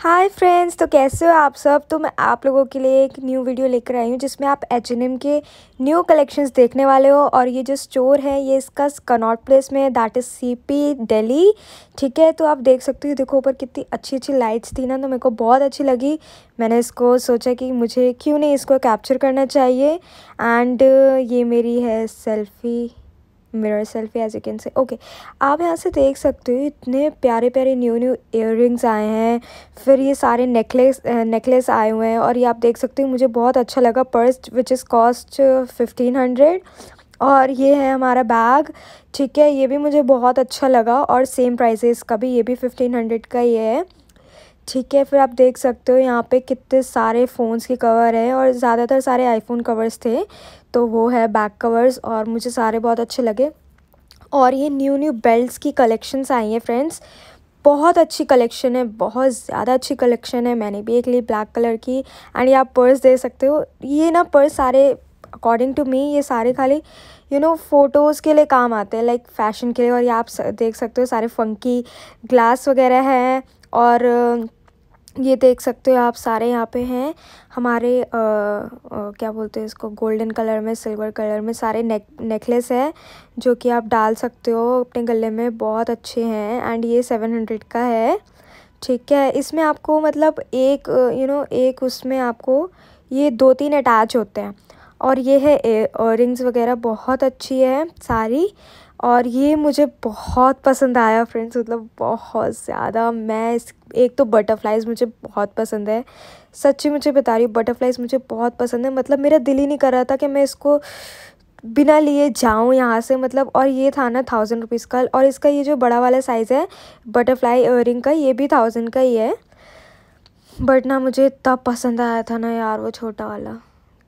hi friends तो कैसे हो आप सब तो मैं आप लोगों के लिए एक न्यू वीडियो लेकर आई हूँ जिसमें आप एच के न्यू कलेक्शंस देखने वाले हो और ये जो स्टोर है ये इसका कनॉट प्लेस में है that is C P Delhi ठीक है तो आप देख सकते हो देखो ऊपर कितनी अच्छी अच्छी लाइट्स थी ना तो मेरे को बहुत अच्छी लगी मैंने इसको सोचा कि मुझे क्यों नहीं इसको कैप्चर करना चाहिए एंड ये मेरी है selfie mirror selfie as you can say okay आप यहाँ से देख सकते हो इतने प्यारे प्यारे न्यू न्यू इयर आए हैं फिर ये सारे नेकलेस नेकलेस आए हुए हैं और ये आप देख सकते हो मुझे बहुत अच्छा लगा purse which is cost fifteen hundred और ये है हमारा बैग ठीक है ये भी मुझे बहुत अच्छा लगा और सेम प्राइजेस का भी ये भी फिफ्टीन हंड्रेड का ये है ठीक है फिर आप देख सकते हो यहाँ पे कितने सारे फ़ोन्स के कवर हैं और ज़्यादातर सारे आईफोन कवर्स थे तो वो है बैक कवर्स और मुझे सारे बहुत अच्छे लगे और ये न्यू न्यू बेल्ट्स की कलेक्शंस आई हैं फ्रेंड्स बहुत अच्छी कलेक्शन है बहुत ज़्यादा अच्छी कलेक्शन है मैंने भी एक ली ब्लैक कलर की एंड ये आप पर्स दे सकते हो ये ना पर्स सारे अकॉर्डिंग टू मी ये सारे खाली यू नो फोटोज़ के लिए काम आते हैं लाइक फैशन के लिए और ये आप देख सकते हो सारे फंकी ग्लास वगैरह हैं और ये देख सकते हो आप सारे यहाँ पे हैं हमारे आ, आ, क्या बोलते हैं इसको गोल्डन कलर में सिल्वर कलर में सारे नेक नेकलेस है जो कि आप डाल सकते हो अपने गले में बहुत अच्छे हैं एंड ये सेवन हंड्रेड का है ठीक है इसमें आपको मतलब एक यू नो एक उसमें आपको ये दो तीन अटैच होते हैं और ये है इयर वगैरह बहुत अच्छी है सारी और ये मुझे बहुत पसंद आया फ्रेंड्स मतलब बहुत ज़्यादा मैं इस एक तो बटरफ्लाइज़ मुझे बहुत पसंद है सच्ची मुझे बता रही हूँ बटरफ्लाइज़ मुझे बहुत पसंद है मतलब मेरा दिल ही नहीं कर रहा था कि मैं इसको बिना लिए जाऊँ यहाँ से मतलब और ये था ना थाउजेंड रुपीज़ का और इसका ये जो बड़ा वाला साइज़ है बटरफ्लाई इयर का ये भी थाउजेंड का ही है बट ना मुझे इतना पसंद आया था ना यार वो छोटा वाला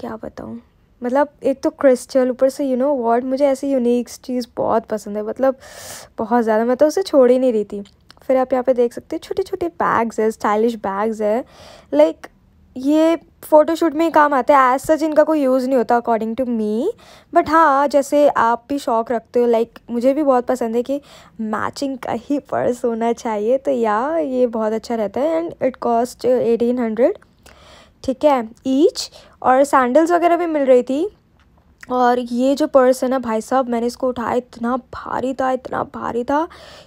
क्या बताऊँ मतलब एक तो क्रिस्टल ऊपर से यू नो वॉट मुझे ऐसी यूनिक चीज़ बहुत पसंद है मतलब बहुत ज़्यादा मैं तो उसे छोड़ ही नहीं रही थी फिर आप यहाँ पे देख सकते हैं छोटे छोटे बैग्स है स्टाइलिश बैग्स है लाइक like, ये फ़ोटोशूट में ही काम आते हैं एज सच इनका कोई यूज़ नहीं होता अकॉर्डिंग टू मी बट हाँ जैसे आप भी शौक रखते हो लाइक like, मुझे भी बहुत पसंद है कि मैचिंग का ही पर्स होना चाहिए तो या ये बहुत अच्छा रहता है and it cost eighteen hundred ठीक है ईच और सैंडल्स वगैरह भी मिल रही थी और ये जो पर्स है ना भाई साहब मैंने इसको उठाया इतना भारी था इतना भारी था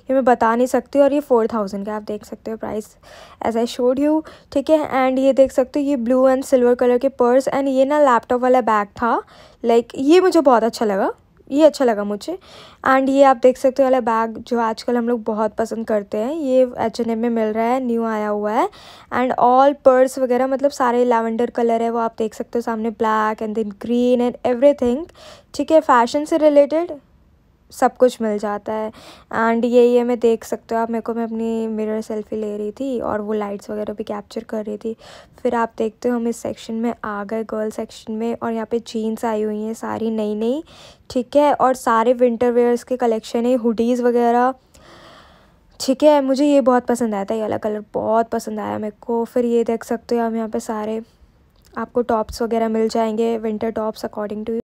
ये मैं बता नहीं सकती और ये फोर थाउजेंड का आप देख सकते हो price as I showed you ठीक है एंड ये देख सकते हो ये ब्लू एंड सिल्वर कलर के पर्स एंड ये ना लैपटॉप वाला बैग था लाइक like, ये मुझे बहुत अच्छा लगा ये अच्छा लगा मुझे एंड ये आप देख सकते हो वाला बैग जो आजकल हम लोग बहुत पसंद करते हैं ये एच एन एम में मिल रहा है न्यू आया हुआ है एंड ऑल पर्स वगैरह मतलब सारे लैवेंडर कलर है वो आप देख सकते हो सामने black and then green and everything ठीक है फैशन से रिलेटेड सब कुछ मिल जाता है एंड ये ये मैं देख सकते हो आप मेरे को मैं अपनी मिरर सेल्फी ले रही थी और वो लाइट्स वगैरह भी कैप्चर कर रही थी फिर आप देखते हो हम इस सेक्शन में आ गए गर्ल सेक्शन में और यहाँ पे जीन्स आई हुई हैं सारी नई नई ठीक है और सारे विंटर वेयर्स के कलेक्शन है हुडीज़ वगैरह ठीक है मुझे ये बहुत पसंद आया था ये वाला कलर बहुत पसंद आया मेरे को फिर ये देख सकते हो आप यहाँ पर सारे आपको टॉप्स वगैरह मिल जाएंगे विंटर टॉप्स अकॉर्डिंग टू